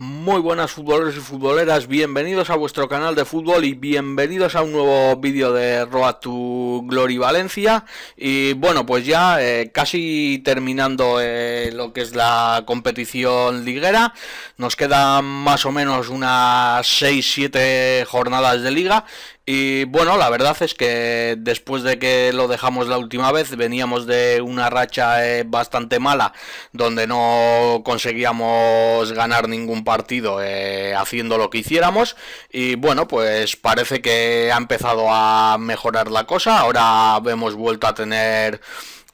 Muy buenas futboleros y futboleras, bienvenidos a vuestro canal de fútbol y bienvenidos a un nuevo vídeo de Road to Glory Valencia y bueno pues ya eh, casi terminando eh, lo que es la competición liguera nos quedan más o menos unas 6-7 jornadas de liga y bueno, la verdad es que después de que lo dejamos la última vez, veníamos de una racha eh, bastante mala, donde no conseguíamos ganar ningún partido eh, haciendo lo que hiciéramos. Y bueno, pues parece que ha empezado a mejorar la cosa. Ahora hemos vuelto a tener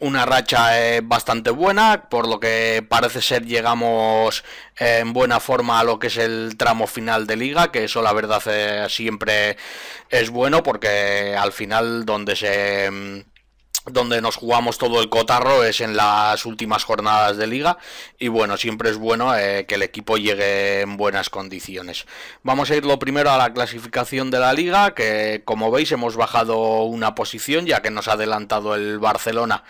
una racha eh, bastante buena, por lo que parece ser llegamos eh, en buena forma a lo que es el tramo final de liga, que eso la verdad eh, siempre es bueno porque al final donde se mm, donde nos jugamos todo el cotarro es en las últimas jornadas de liga y bueno, siempre es bueno eh, que el equipo llegue en buenas condiciones. Vamos a ir lo primero a la clasificación de la liga, que como veis hemos bajado una posición ya que nos ha adelantado el Barcelona,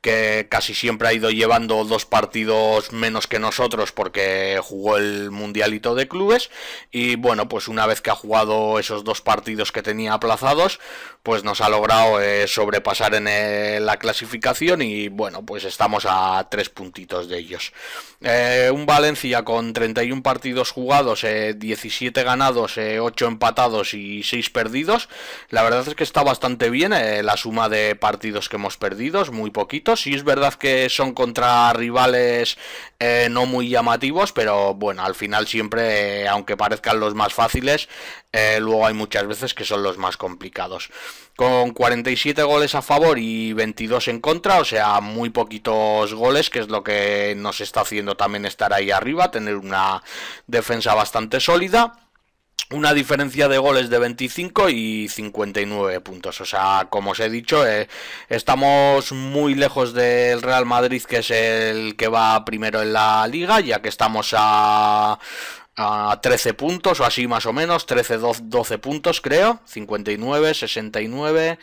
que casi siempre ha ido llevando dos partidos menos que nosotros porque jugó el Mundialito de Clubes y bueno, pues una vez que ha jugado esos dos partidos que tenía aplazados, pues nos ha logrado eh, sobrepasar en eh, la clasificación y bueno, pues estamos a tres puntitos de ellos. Eh, un Valencia con 31 partidos jugados, 17 ganados, 8 empatados y 6 perdidos. La verdad es que está bastante bien la suma de partidos que hemos perdido, muy poquitos. Y es verdad que son contra rivales no muy llamativos, pero bueno, al final siempre, aunque parezcan los más fáciles, luego hay muchas veces que son los más complicados con 47 goles a favor y 22 en contra, o sea, muy poquitos goles, que es lo que nos está haciendo también estar ahí arriba, tener una defensa bastante sólida una diferencia de goles de 25 y 59 puntos. O sea, como os he dicho, eh, estamos muy lejos del Real Madrid, que es el que va primero en la liga, ya que estamos a a 13 puntos o así más o menos, 13, 12 puntos creo, 59, 69,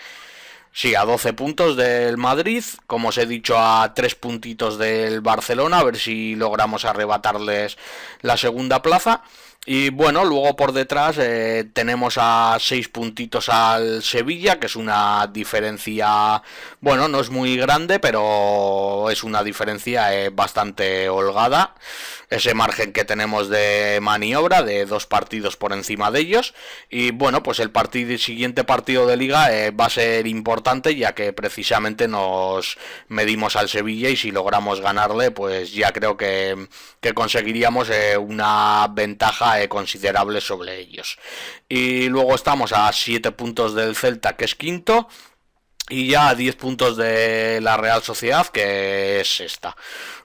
sí, a 12 puntos del Madrid, como os he dicho, a 3 puntitos del Barcelona, a ver si logramos arrebatarles la segunda plaza. Y bueno, luego por detrás eh, tenemos a 6 puntitos al Sevilla, que es una diferencia, bueno, no es muy grande, pero es una diferencia eh, bastante holgada ese margen que tenemos de maniobra de dos partidos por encima de ellos y bueno pues el, partido, siguiente partido de liga eh, va a ser importante ya que precisamente nos medimos al Sevilla y si logramos ganarle pues ya creo que, conseguiríamos eh, una ventaja eh, considerable sobre ellos y luego estamos a 7 puntos del Celta que es quinto y ya 10 puntos de la Real Sociedad, que es esta. O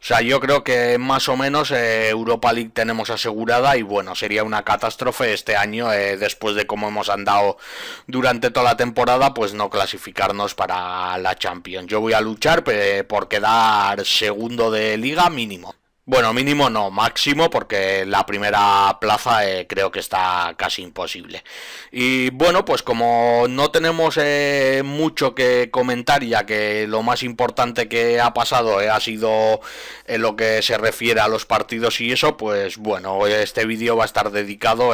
sea, yo creo que más o menos eh, Europa League tenemos asegurada y bueno, sería una catástrofe este año, eh, después de cómo hemos andado durante toda la temporada, pues no clasificarnos para la Champions. Yo voy a luchar por quedar segundo de liga mínimo. Bueno, mínimo no, máximo, porque la primera plaza eh, creo que está casi imposible. Y bueno, pues como no tenemos eh, mucho que comentar, ya que lo más importante que ha pasado eh, ha sido en lo que se refiere a los partidos y eso, pues bueno, este vídeo va a estar dedicado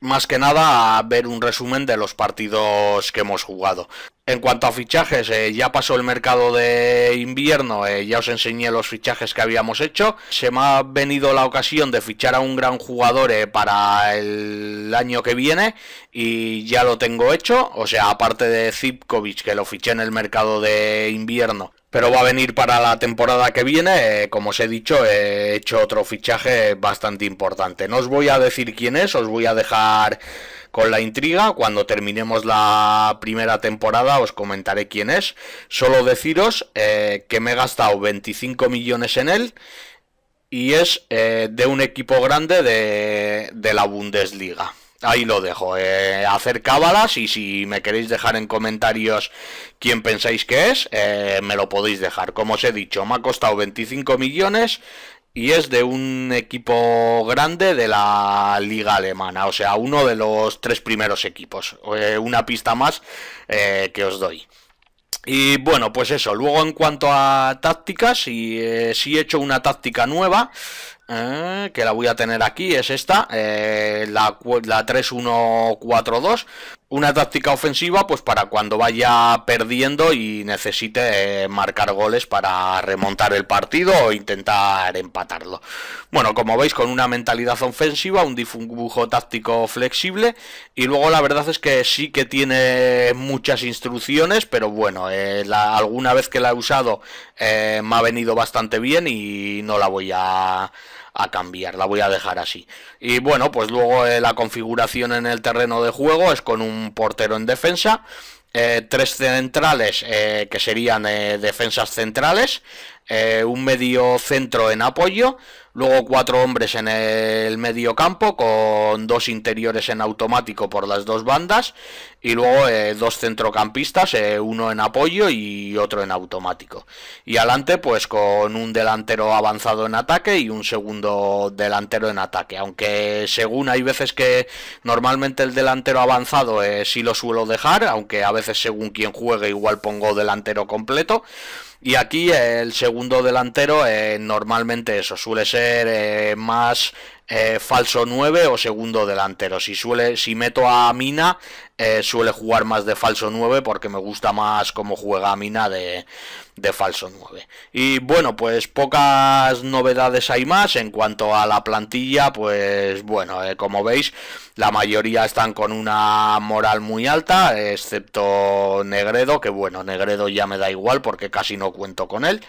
más que nada a ver un resumen de los partidos que hemos jugado. En cuanto a fichajes, eh, ya pasó el mercado de invierno, eh, ya os enseñé los fichajes que habíamos hecho. Se me ha venido la ocasión de fichar a un gran jugador eh, para el año que viene y ya lo tengo hecho. O sea, aparte de Zipkovic, que lo fiché en el mercado de invierno, pero va a venir para la temporada que viene. como os he dicho, he hecho otro fichaje bastante importante. No os voy a decir quién es, os voy a dejar con la intriga. Cuando terminemos la primera temporada os comentaré quién es. Solo deciros eh, que me he gastado 25 millones en él y es eh, de un equipo grande de, de la Bundesliga ahí lo dejo. Eh, hacer cábalas y si me queréis dejar en comentarios quién pensáis que es, eh, me lo podéis dejar. Como os he dicho, me ha costado 25 millones y es de un equipo grande de la liga alemana, o sea, uno de los tres primeros equipos. Eh, una pista más eh, que os doy. Y bueno, pues eso, luego en cuanto a tácticas, y eh, si he hecho una táctica nueva, que la voy a tener aquí, es esta, la, la 3-1-4-2, una táctica ofensiva pues para cuando vaya perdiendo y necesite eh, marcar goles para remontar el partido o intentar empatarlo. Bueno, como veis con una mentalidad ofensiva, un dibujo táctico flexible y luego la verdad es que sí que tiene muchas instrucciones, pero bueno, eh, alguna vez que la he usado eh, me ha venido bastante bien y no la voy a a cambiar, la voy a dejar así. Y bueno, pues luego eh, la configuración en el terreno de juego es con un portero en defensa, eh, tres centrales eh, que serían defensas centrales, un medio centro en apoyo, Luego cuatro hombres en el medio campo, con dos interiores en automático por las dos bandas. Y luego eh, dos centrocampistas, eh, uno en apoyo y otro en automático. Y adelante, pues con un delantero avanzado en ataque y un segundo delantero en ataque. Aunque según hay veces que normalmente el delantero avanzado si eh, sí lo suelo dejar, aunque a veces según quien juegue igual pongo delantero completo. Y aquí el segundo delantero eh, normalmente eso suele ser eh, más eh, falso 9 o segundo delantero. Si suele si meto a Mina suele jugar más de falso 9 porque me gusta más cómo juega Mina de de falso 9. Y bueno, pues pocas novedades hay más. En cuanto a la plantilla, pues bueno, eh, como veis, la mayoría están con una moral muy alta, excepto Negredo, que bueno, Negredo ya me da igual porque casi no cuento con él.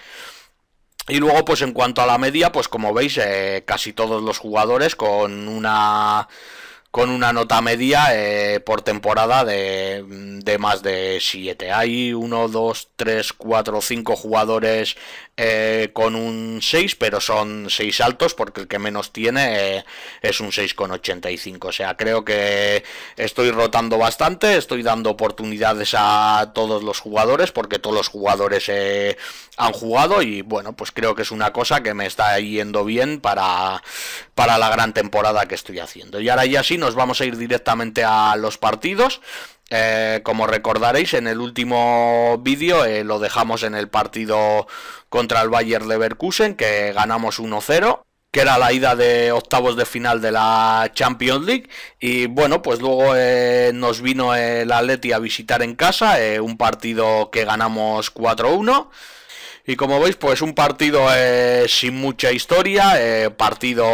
Y luego, pues en cuanto a la media, pues como veis, eh, casi todos los jugadores con una con una nota media eh, por temporada de, de más de 7. Hay 1, 2, 3, 4, 5 jugadores eh, con un 6, pero son 6 altos porque el que menos tiene eh, es un 6,85. O sea, creo que estoy rotando bastante, estoy dando oportunidades a todos los jugadores porque todos los jugadores han jugado y bueno, pues creo que es una cosa que me está yendo bien para, para la gran temporada que estoy haciendo. Y ahora ya sí nos vamos a ir directamente a los partidos. Eh, como recordaréis, en el último vídeo eh, lo dejamos en el partido contra el Bayern Leverkusen, que ganamos 1-0 que era la ida de octavos de final de la Champions League. Y bueno, pues luego eh, nos vino el Atleti a visitar en casa, un partido que ganamos 4-1. Y como veis, pues un partido eh, sin mucha historia, eh, partido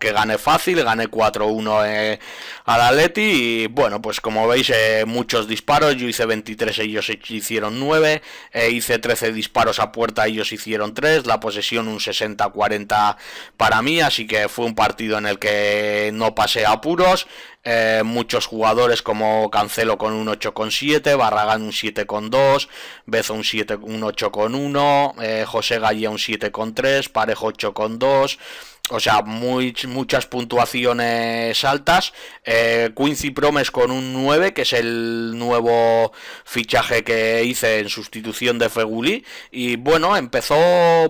que gane fácil, gane 4-1 al Atleti y bueno, pues como veis eh, muchos disparos, yo hice 23, ellos hicieron 9, eh, hice 13 disparos a puerta, ellos hicieron 3, la posesión un 60-40 para mí, así que fue un partido en el que no pasé apuros, eh, muchos jugadores como Cancelo con un 8,7, Barragán un 7,2, Bezo un, 7, un 8,1, José Gallía un 7,3, Parejo 8,2, o sea, muchas puntuaciones altas. Eh, Quincy Promes con un 9, que es el nuevo fichaje que hice en sustitución de Feguli. Y bueno, empezó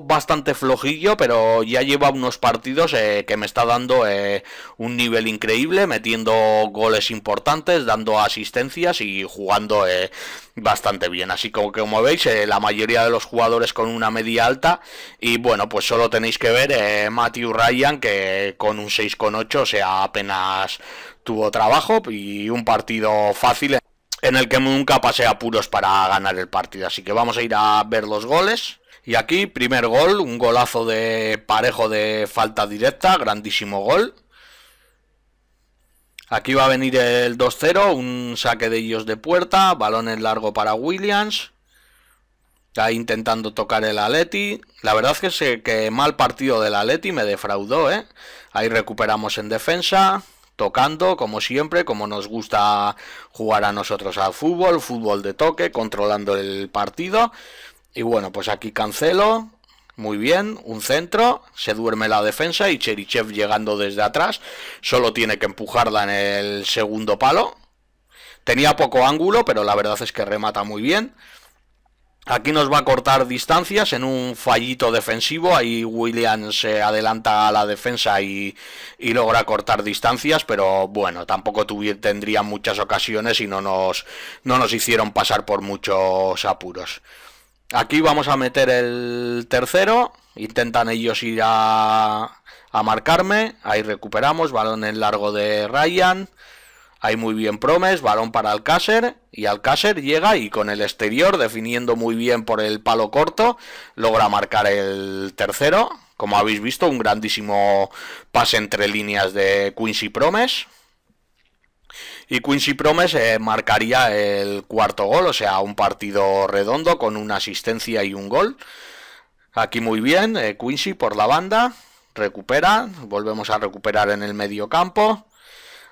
bastante flojillo, pero ya lleva unos partidos eh, que me está dando eh, un nivel increíble, metiendo goles importantes, dando asistencias y jugando bastante bien. Así como que como veis, la mayoría de los jugadores con una media alta. Y bueno, pues solo tenéis que ver eh, Matthew que con un 6,8, o sea, apenas tuvo trabajo y un partido fácil en el que nunca pasé apuros para ganar el partido. Así que vamos a ir a ver los goles. Y aquí, primer gol, un golazo de parejo de falta directa, grandísimo gol. Aquí va a venir el 2-0, un saque de ellos de puerta, balón largo para Williams. Está intentando tocar el Aleti... La verdad es que, sé que mal partido del Aleti me defraudó, ¿eh? Ahí recuperamos en defensa tocando, como siempre, como nos gusta jugar a nosotros al fútbol, fútbol de toque, controlando el partido. Y bueno, pues aquí cancelo. Muy bien, un centro, se duerme la defensa y Cherichev llegando desde atrás, solo tiene que empujarla en el segundo palo. Tenía poco ángulo, pero la verdad es que remata muy bien. Aquí nos va a cortar distancias en un fallito defensivo. Ahí William se adelanta a la defensa y, logra cortar distancias, pero bueno, tampoco tendría muchas ocasiones y no nos, no nos hicieron pasar por muchos apuros. Aquí vamos a meter el tercero. Intentan ellos ir a, a marcarme. Ahí recuperamos. Balón en largo de Ryan. Hay muy bien Promes, balón para Alcácer y Alcácer llega y con el exterior, definiendo muy bien por el palo corto, logra marcar el tercero. Como habéis visto, un grandísimo pase entre líneas de Quincy Promes. Y Quincy Promes eh, marcaría el cuarto gol, o sea, un partido redondo con una asistencia y un gol. Aquí muy bien, eh, Quincy por la banda, recupera, volvemos a recuperar en el medio campo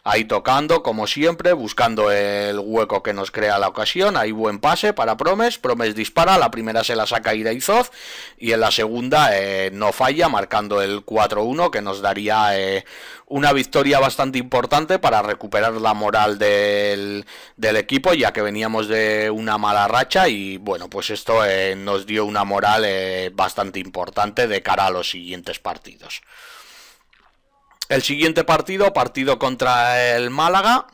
ahí tocando, como siempre, buscando el hueco que nos crea la ocasión. Hay buen pase para Promes, Promes dispara, la primera se la saca Ida y en la segunda eh, no falla, marcando el 4-1 que nos daría eh, una victoria bastante importante para recuperar la moral del, equipo, ya que veníamos de una mala racha y bueno, pues esto eh, nos dio una moral bastante importante de cara a los siguientes partidos. El siguiente partido, partido contra el Málaga.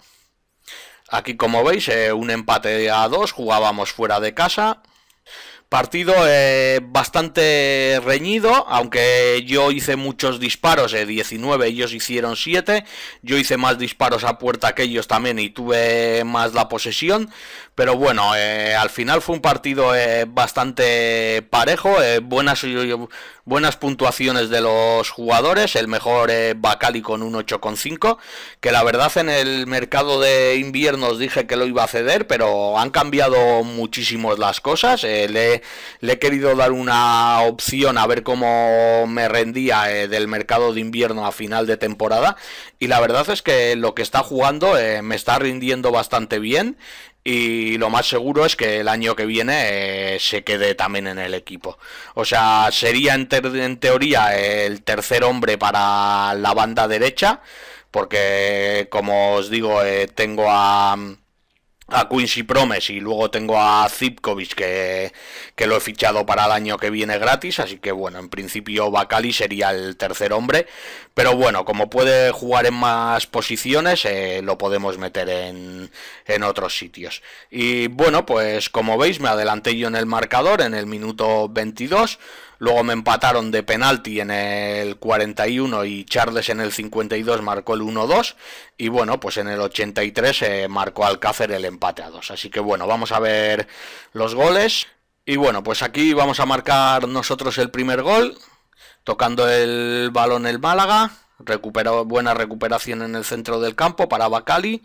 Aquí como veis, eh, un empate a dos, jugábamos fuera de casa. Partido eh, bastante reñido, aunque yo hice muchos disparos, eh, 19, ellos hicieron 7. Yo hice más disparos a puerta que ellos también y tuve más la posesión. Pero bueno, eh, al final fue un partido eh, bastante parejo, buenas, buenas puntuaciones de los jugadores, el mejor Bacali con un 8,5, que la verdad en el mercado de invierno dije que lo iba a ceder, pero han cambiado muchísimo las cosas. le le, he querido dar una opción a ver cómo me rendía eh, del mercado de invierno a final de temporada. Y la verdad es que lo que está jugando eh, me está rindiendo bastante bien. Y lo más seguro es que el año que viene eh, se quede también en el equipo. O sea, sería en teoría el tercer hombre para la banda derecha. Porque, como os digo, tengo a a Quincy Promes y luego tengo a Zipkovic que, que, lo he fichado para el año que viene gratis, así que bueno, en principio Bacali sería el tercer hombre, pero bueno, como puede jugar en más posiciones, eh, lo podemos meter en, en otros sitios. Y bueno, pues como veis me adelanté yo en el marcador en el minuto 22, Luego me empataron de penalti en el 41 y Charles en el 52 marcó el 1-2. Y bueno, pues en el 83 eh, marcó Alcácer el empate a 2. Así que bueno, vamos a ver los goles. Y bueno, pues aquí vamos a marcar nosotros el primer gol, tocando el balón el Málaga. buena recuperación en el centro del campo para Bacali.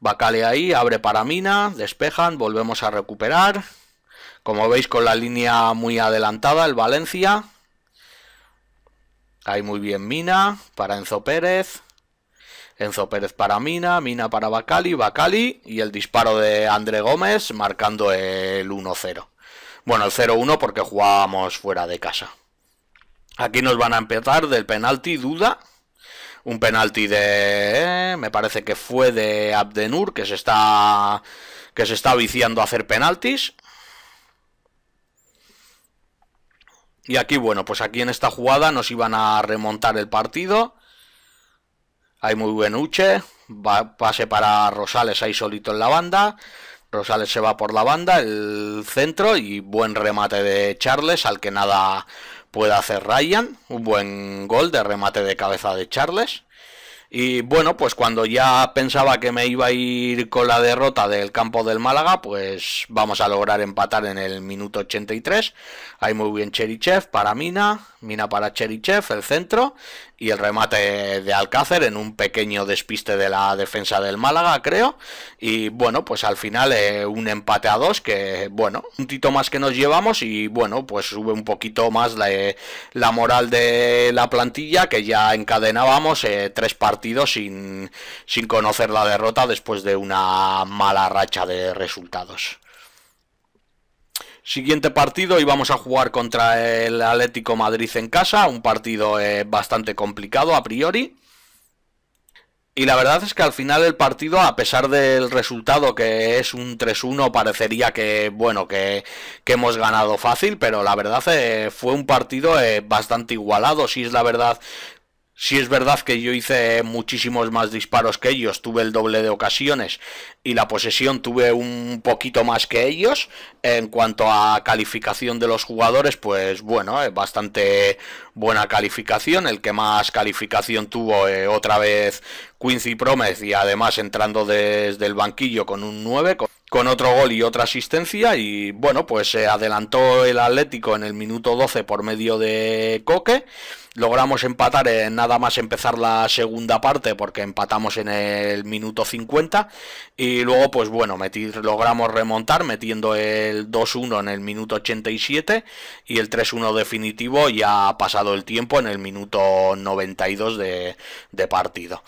Bacali ahí, abre para Mina, despejan, volvemos a recuperar. Como veis con la línea muy adelantada, el Valencia. Ahí muy bien Mina para Enzo Pérez. Enzo Pérez para Mina, Mina para Bacali, Bacali y el disparo de André Gómez marcando el 1-0. Bueno, el 0-1 porque jugábamos fuera de casa. Aquí nos van a empezar del penalti duda. Un penalti de... Eh, me parece que fue de Abdenur que se está... que se está viciando a hacer penaltis. Y aquí, bueno, pues aquí en esta jugada nos iban a remontar el partido. Hay muy buen Uche. Va, pase para Rosales ahí solito en la banda. Rosales se va por la banda, el centro y buen remate de Charles al que nada puede hacer Ryan. Un buen gol de remate de cabeza de Charles. Y bueno, pues cuando ya pensaba que me iba a ir con la derrota del campo del Málaga, pues vamos a lograr empatar en el minuto 83. Ahí muy bien Cherichev para Mina, Mina para Cherichev, el centro y el remate de Alcácer en un pequeño despiste de la defensa del Málaga, creo. Y bueno, pues al final eh, un empate a dos que, bueno, un tito más que nos llevamos y bueno, pues sube un poquito más la, eh, moral de la plantilla que ya encadenábamos eh, tres partidos sin, sin conocer la derrota después de una mala racha de resultados. Siguiente partido, y vamos a jugar contra el Atlético Madrid en casa, un partido eh, bastante complicado a priori. Y la verdad es que al final del partido, a pesar del resultado que es un 3-1, parecería que, bueno, que, hemos ganado fácil, pero la verdad eh, fue un partido eh, bastante igualado. Si es la verdad si es verdad que yo hice muchísimos más disparos que ellos, tuve el doble de ocasiones y la posesión tuve un poquito más que ellos. En cuanto a calificación de los jugadores, pues bueno, es eh, bastante buena calificación. El que más calificación tuvo eh, otra vez Quincy Promes y además entrando desde el banquillo con un 9, con otro gol y otra asistencia y bueno, pues se eh, adelantó el Atlético en el minuto 12 por medio de Coque. Logramos empatar en nada más empezar la segunda parte porque empatamos en el minuto 50 y luego pues bueno, logramos remontar metiendo el 2-1 en el minuto 87 y el 3-1 definitivo ya ha pasado el tiempo en el minuto 92 de partido.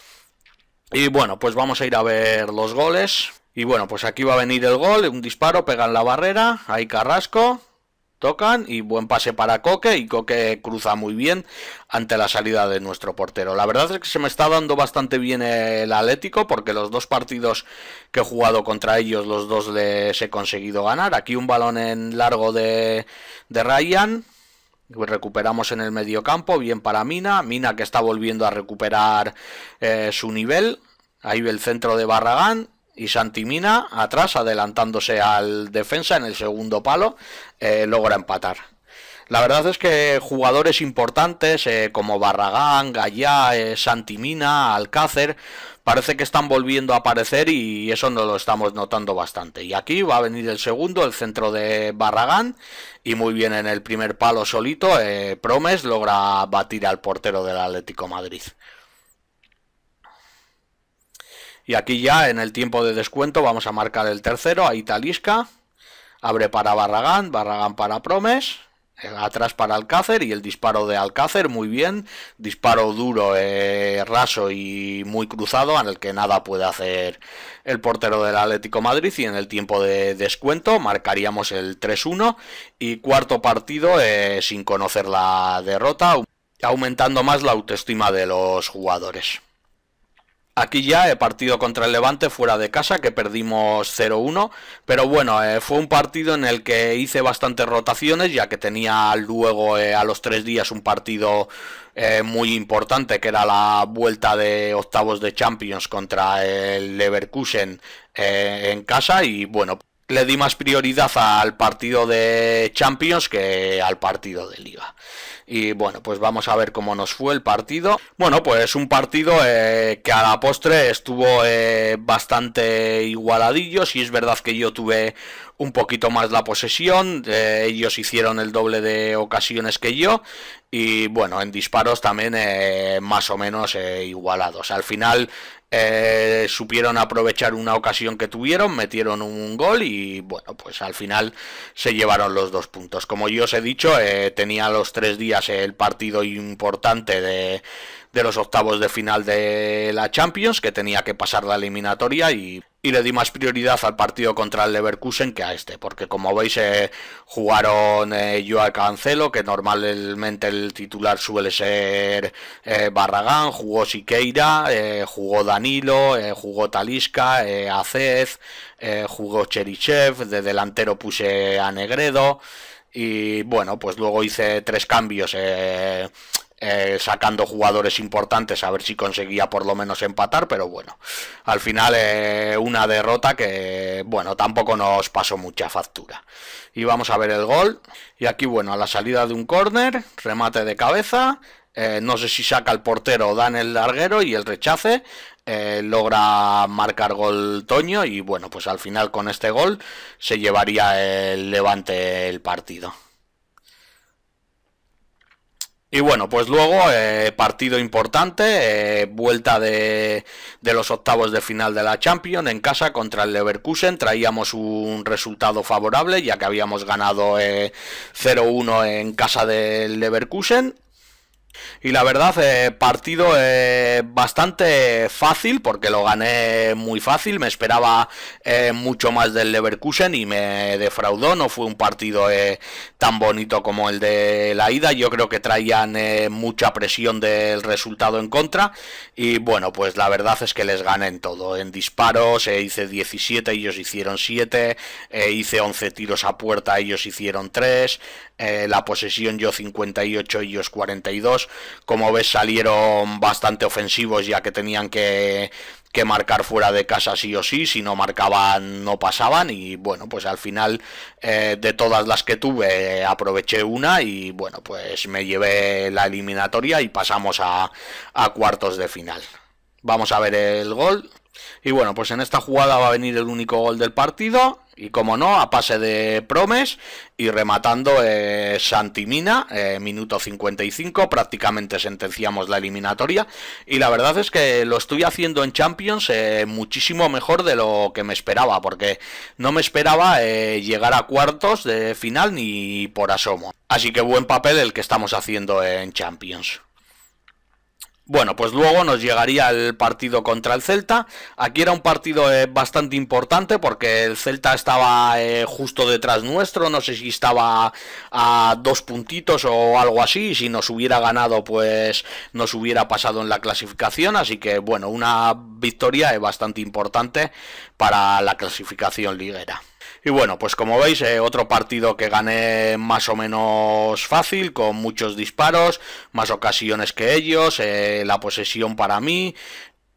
Y bueno, pues vamos a ir a ver los goles. Y bueno, pues aquí va a venir el gol, un disparo, pegan la barrera, ahí Carrasco, tocan y buen pase para Coque y Coque cruza muy bien ante la salida de nuestro portero. La verdad es que se me está dando bastante bien el Atlético porque los dos partidos que he jugado contra ellos, los dos les he conseguido ganar. Aquí un balón en largo de, de Ryan, Recuperamos en el medio campo, bien para Mina. Mina que está volviendo a recuperar eh, su nivel. Ahí ve el centro de Barragán y Santimina atrás, adelantándose al defensa en el segundo palo, eh, logra empatar. La verdad es que jugadores importantes eh, como Barragán, Gallá, eh, Santimina, Alcácer, parece que están volviendo a aparecer y eso no lo estamos notando bastante. Y aquí va a venir el segundo, el centro de Barragán, y muy bien en el primer palo solito, Promes logra batir al portero del Atlético Madrid. Y aquí ya en el tiempo de descuento vamos a marcar el tercero a Talisca, Abre para Barragán, Barragán para Promes. Eh, atrás para Alcácer y el disparo de Alcácer, muy bien. Disparo duro, eh, raso y muy cruzado, en el que nada puede hacer el portero del Atlético Madrid. Y en el tiempo de descuento marcaríamos el 3-1. Y cuarto partido eh, sin conocer la derrota, aumentando más la autoestima de los jugadores. Aquí ya he partido contra el Levante fuera de casa, que perdimos 0-1. Pero bueno, eh, fue un partido en el que hice bastantes rotaciones, ya que tenía luego eh, a los tres días un partido eh, muy importante, que era la vuelta de octavos de Champions contra el Leverkusen en casa. Y bueno, le di más prioridad al partido de Champions que al partido de Liga. Y bueno, pues vamos a ver cómo nos fue el partido. Bueno, pues un partido eh, que a la postre estuvo eh, bastante igualadillo. Si es verdad que yo tuve un poquito más la posesión, eh, ellos hicieron el doble de ocasiones que yo. Y bueno, en disparos también más o menos igualados. Al final eh, supieron aprovechar una ocasión que tuvieron, metieron un gol y bueno, pues al final se llevaron los dos puntos. Como yo os he dicho, eh, tenía los tres días el partido importante de, de los octavos de final de la Champions, que tenía que pasar la eliminatoria y y le di más prioridad al partido contra el Leverkusen que a este, porque como veis eh, jugaron yo eh, al Cancelo, que normalmente el titular suele ser eh, Barragán, jugó Siqueira, jugó Danilo, jugó Talisca, Acez, jugó Cherichev, de delantero puse a Negredo y bueno, pues luego hice tres cambios. Eh, eh, sacando jugadores importantes a ver si conseguía por lo menos empatar, pero bueno, al final una derrota que, bueno, tampoco nos pasó mucha factura. Y vamos a ver el gol, y aquí, bueno, a la salida de un córner, remate de cabeza, eh, no sé si saca el portero o dan el larguero y el rechace eh, logra marcar gol Toño y bueno, pues al final con este gol se llevaría el levante el partido. Y bueno, pues luego eh, partido importante, eh, vuelta de, los octavos de final de la Champions en casa contra el Leverkusen. Traíamos un resultado favorable ya que habíamos ganado 0-1 eh, en casa del Leverkusen y la verdad, eh, partido eh, bastante fácil, porque lo gané muy fácil. Me esperaba eh, mucho más del Leverkusen y me defraudó. No fue un partido tan bonito como el de la ida. Yo creo que traían mucha presión del resultado en contra. Y bueno, pues la verdad es que les gané en todo. En disparos hice 17, ellos hicieron 7. hice 11 tiros a puerta, ellos hicieron 3. la posesión yo 58, ellos 42 como ves, salieron bastante ofensivos ya que tenían que, marcar fuera de casa sí o sí, si no marcaban no pasaban y bueno, pues al final eh, de todas las que tuve aproveché una y bueno, pues me llevé la eliminatoria y pasamos a, a cuartos de final. Vamos a ver el gol. Y bueno, pues en esta jugada va a venir el único gol del partido. Y como no, a pase de Promes y rematando eh, Santimina, eh, minuto 55, prácticamente sentenciamos la eliminatoria. Y la verdad es que lo estoy haciendo en Champions eh, muchísimo mejor de lo que me esperaba, porque no me esperaba llegar a cuartos de final ni por asomo. Así que buen papel el que estamos haciendo en Champions. Bueno, pues luego nos llegaría el partido contra el Celta. Aquí era un partido eh, bastante importante porque el Celta estaba eh, justo detrás nuestro. No sé si estaba a dos puntitos o algo así. Si nos hubiera ganado, pues nos hubiera pasado en la clasificación. Así que, bueno, una victoria eh, bastante importante para la clasificación liguera. Y bueno, pues como veis, eh, otro partido que gané más o menos fácil, con muchos disparos, más ocasiones que ellos, eh, la posesión para mí,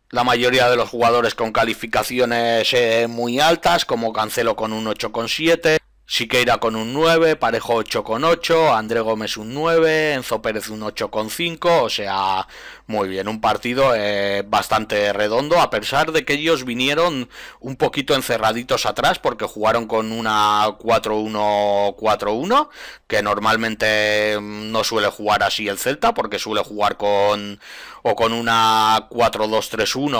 la mayoría de los jugadores con calificaciones eh, muy altas, como Cancelo con un 8,7, Siqueira con un 9, Parejo 8,8, André Gómez un 9, Enzo Pérez un 8,5, o sea, muy bien, un partido eh, bastante redondo, a pesar de que ellos vinieron un poquito encerraditos atrás, porque jugaron con una 4-1-4-1, que normalmente mm, no suele jugar así el Celta, porque suele jugar con o con una 4-2-3-1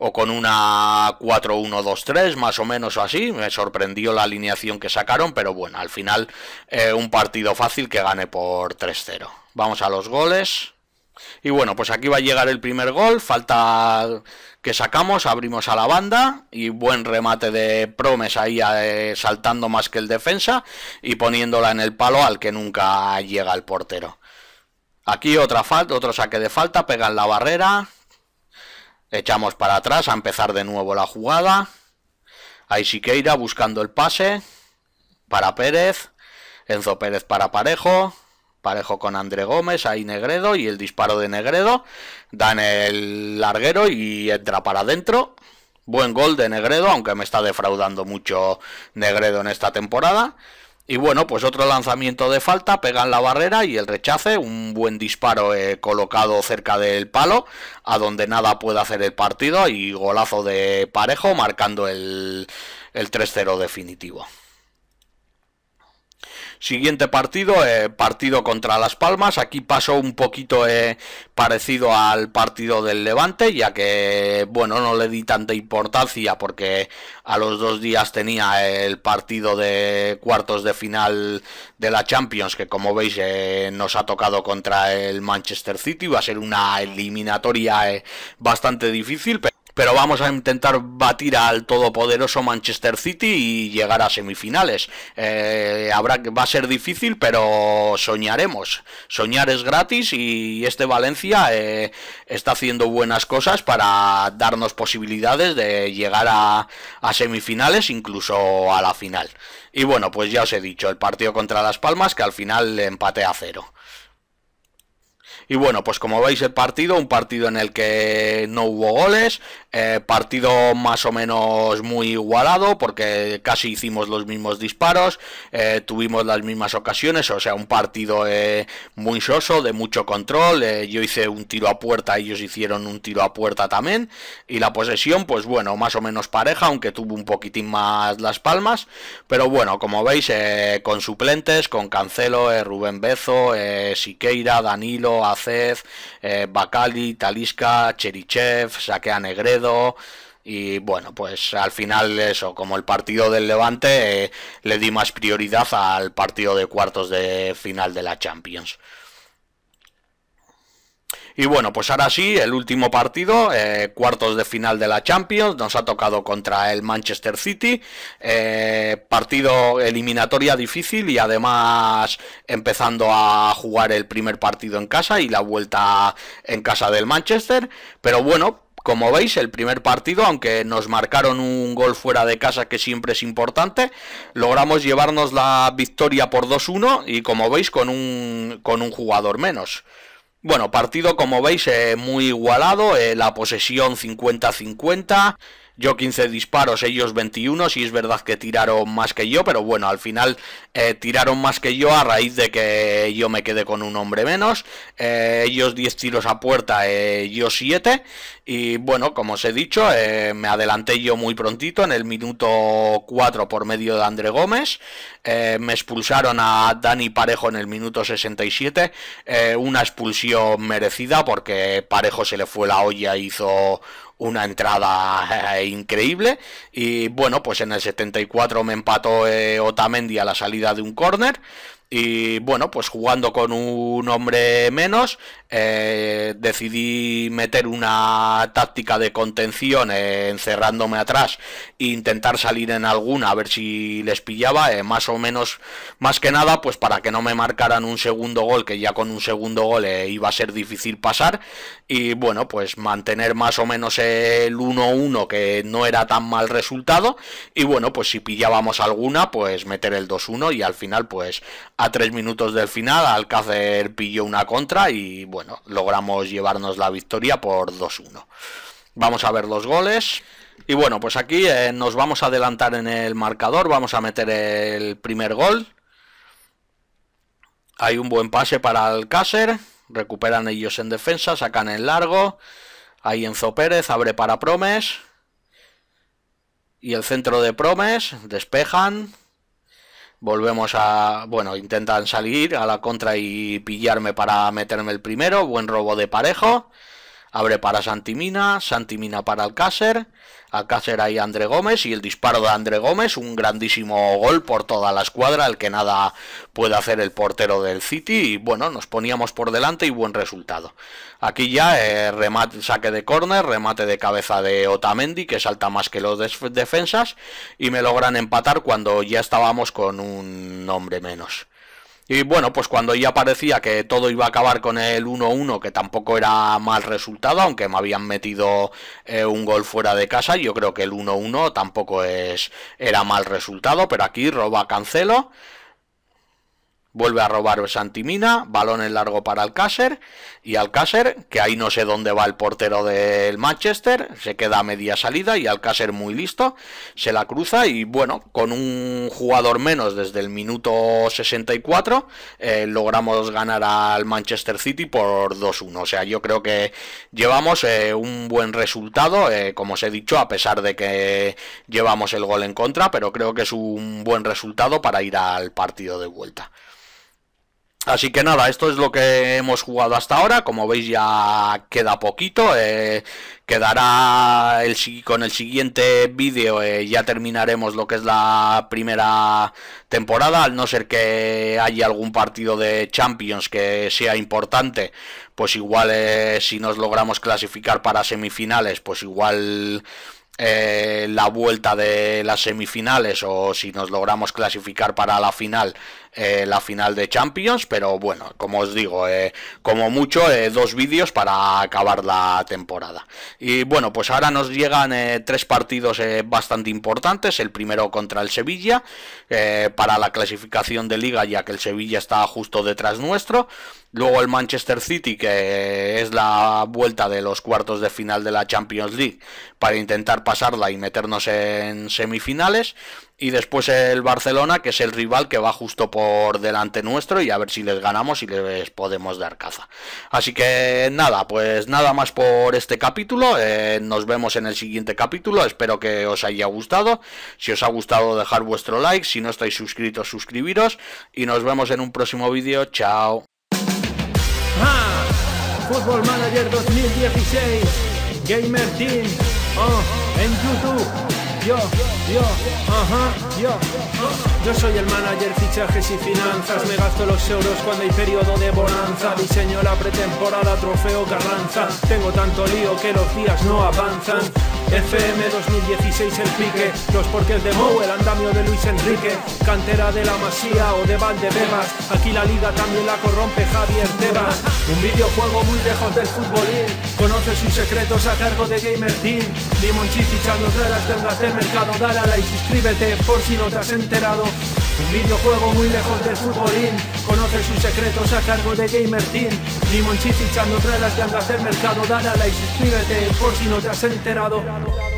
o, con una 4-1-2-3, más o menos así. Me sorprendió la alineación que sacaron, pero bueno, al final eh, un partido fácil que gane por 3-0. Vamos a los goles. Y bueno, pues aquí va a llegar el primer gol, falta que sacamos, abrimos a la banda y buen remate de Promes ahí eh, saltando más que el defensa y poniéndola en el palo al que nunca llega el portero. Aquí otra falta, otro saque de falta, pegan la barrera, echamos para atrás a empezar de nuevo la jugada. Ahí Siqueira buscando el pase para Pérez, Enzo Pérez para Parejo, parejo con André Gómez, ahí Negredo y el disparo de Negredo, dan el larguero y entra para adentro. Buen gol de Negredo, aunque me está defraudando mucho Negredo en esta temporada. Y bueno, pues otro lanzamiento de falta, pegan la barrera y el rechace, un buen disparo eh, colocado cerca del palo, a donde nada puede hacer el partido y golazo de parejo marcando el, el 3-0 definitivo. Siguiente partido, eh, partido contra Las Palmas. Aquí pasó un poquito eh, parecido al partido del Levante, ya que, bueno, no le di tanta importancia porque a los dos días tenía el partido de cuartos de final de la Champions, que como veis eh, nos ha tocado contra el Manchester City. Va a ser una eliminatoria bastante difícil, pero pero vamos a intentar batir al todopoderoso Manchester City y llegar a semifinales. Eh, habrá, va a ser difícil, pero soñaremos. Soñar es gratis y este Valencia eh, está haciendo buenas cosas para darnos posibilidades de llegar a, semifinales, incluso a la final. Y bueno, pues ya os he dicho, el partido contra Las Palmas que al final empate a cero. Y bueno, pues como veis el partido, un partido en el que no hubo goles, eh, partido más o menos muy igualado porque casi hicimos los mismos disparos, eh, tuvimos las mismas ocasiones, o sea, un partido eh, muy soso, de mucho control. yo hice un tiro a puerta, ellos hicieron un tiro a puerta también. Y la posesión, pues bueno, más o menos pareja, aunque tuvo un poquitín más las palmas. Pero bueno, como veis, con suplentes, con Cancelo, Rubén Bezo, Siqueira, Danilo, Acez, Bacali, Talisca, Cherichev, Saquea Negredo y bueno, pues al final eso, como el partido del Levante, eh, le di más prioridad al partido de cuartos de final de la Champions. Y bueno, pues ahora sí, el último partido, eh, cuartos de final de la Champions, nos ha tocado contra el Manchester City, eh, partido eliminatoria difícil y además empezando a jugar el primer partido en casa y la vuelta en casa del Manchester, pero bueno, como veis, el primer partido, aunque nos marcaron un gol fuera de casa que siempre es importante, logramos llevarnos la victoria por 2-1 y como veis con un, con un jugador menos. Bueno, partido como veis eh, muy igualado, eh, la posesión 50-50, yo 15 disparos, ellos 21, si es verdad que tiraron más que yo, pero bueno, al final eh, tiraron más que yo a raíz de que yo me quedé con un hombre menos, ellos 10 tiros a puerta, yo 7, y bueno, como os he dicho, eh, me adelanté yo muy prontito, en el minuto 4 por medio de André Gómez. Eh, me expulsaron a Dani Parejo en el minuto 67. Eh, una expulsión merecida porque Parejo se le fue la olla, e hizo una entrada increíble. Y bueno, pues en el 74 me empató Otamendi a la salida de un córner. Y bueno, pues jugando con un hombre menos, eh, decidí meter una táctica de contención eh, encerrándome atrás e intentar salir en alguna a ver si les pillaba, eh, más o menos, más que nada, pues para que no me marcaran un segundo gol, que ya con un segundo gol iba a ser difícil pasar, y bueno, pues mantener más o menos el 1-1, que no era tan mal resultado, y bueno, pues si pillábamos alguna, pues meter el 2-1, y al final, pues a tres minutos del final, Alcácer pilló una contra y bueno, bueno, logramos llevarnos la victoria por 2-1. Vamos a ver los goles. Y bueno, pues aquí eh, nos vamos a adelantar en el marcador, vamos a meter el primer gol. Hay un buen pase para Alcácer, recuperan ellos en defensa, sacan el largo. Ahí Enzo Pérez abre para Promes. Y el centro de Promes, despejan, Volvemos a. Bueno, intentan salir a la contra y pillarme para meterme el primero. Buen robo de parejo. Abre para Santimina. Santimina para Alcácer a Cáceres y André Gómez y el disparo de André Gómez, un grandísimo gol por toda la escuadra, el que nada puede hacer el portero del City y bueno, nos poníamos por delante y buen resultado. Aquí ya eh, remate, saque de córner, remate de cabeza de Otamendi que salta más que los defensas y me logran empatar cuando ya estábamos con un hombre menos. Y bueno, pues cuando ya parecía que todo iba a acabar con el 1-1, que tampoco era mal resultado, aunque me habían metido eh, un gol fuera de casa, yo creo que el 1-1 tampoco es, era mal resultado, pero aquí roba cancelo. Vuelve a robar Santimina, balón en largo para Alcácer y Alcácer, que ahí no sé dónde va el portero del Manchester, se queda a media salida y Alcácer muy listo, se la cruza y bueno, con un jugador menos desde el minuto 64 eh, logramos ganar al Manchester City por 2-1. O sea, yo creo que llevamos eh, un buen resultado, eh, como os he dicho, a pesar de que llevamos el gol en contra, pero creo que es un buen resultado para ir al partido de vuelta. Así que nada, esto es lo que hemos jugado hasta ahora. Como veis ya queda poquito. Eh, quedará el, con el siguiente vídeo eh, ya terminaremos lo que es la primera temporada. Al no ser que haya algún partido de Champions que sea importante. Pues igual eh, si nos logramos clasificar para semifinales, pues igual... la vuelta de las semifinales o si nos logramos clasificar para la final eh, la final de Champions, pero bueno, como os digo, eh, como mucho, eh, dos vídeos para acabar la temporada. Y bueno, pues ahora nos llegan tres partidos bastante importantes, el primero contra el Sevilla, para la clasificación de liga, ya que el Sevilla está justo detrás nuestro, luego el Manchester City, que es la vuelta de los cuartos de final de la Champions League, para intentar pasarla y meternos en semifinales, y después el Barcelona, que es el rival que va justo por delante nuestro y a ver si les ganamos y les podemos dar caza. Así que nada, pues nada más por este capítulo. Eh, nos vemos en el siguiente capítulo. Espero que os haya gustado. Si os ha gustado, dejar vuestro like. Si no estáis suscritos, suscribiros. Y nos vemos en un próximo vídeo. Chao. Ah, Fútbol Manager 2016, Gamer Team, oh, en YouTube yo, yo, ajá, yo. Yo soy el manager, fichajes y finanzas. Me gasto los euros cuando hay periodo de bonanza. Diseño la pretemporada, trofeo Carranza. Tengo tanto lío que los días no avanzan. FM 2016 el pique, los porques de Mou, el andamio de Luis Enrique, cantera de la Masía o de Valdebebas, aquí la liga también la corrompe Javier Tebas, un videojuego muy lejos del futbolín, conoce sus secretos a cargo de Gamer Team, Limon fichando las de del mercado, dale a like, y suscríbete por si no te has enterado, un videojuego muy lejos del futbolín, conoce sus secretos a cargo de Gamer Team, Limon de las de del mercado, dale a like, y suscríbete por si no te has enterado. Colorado.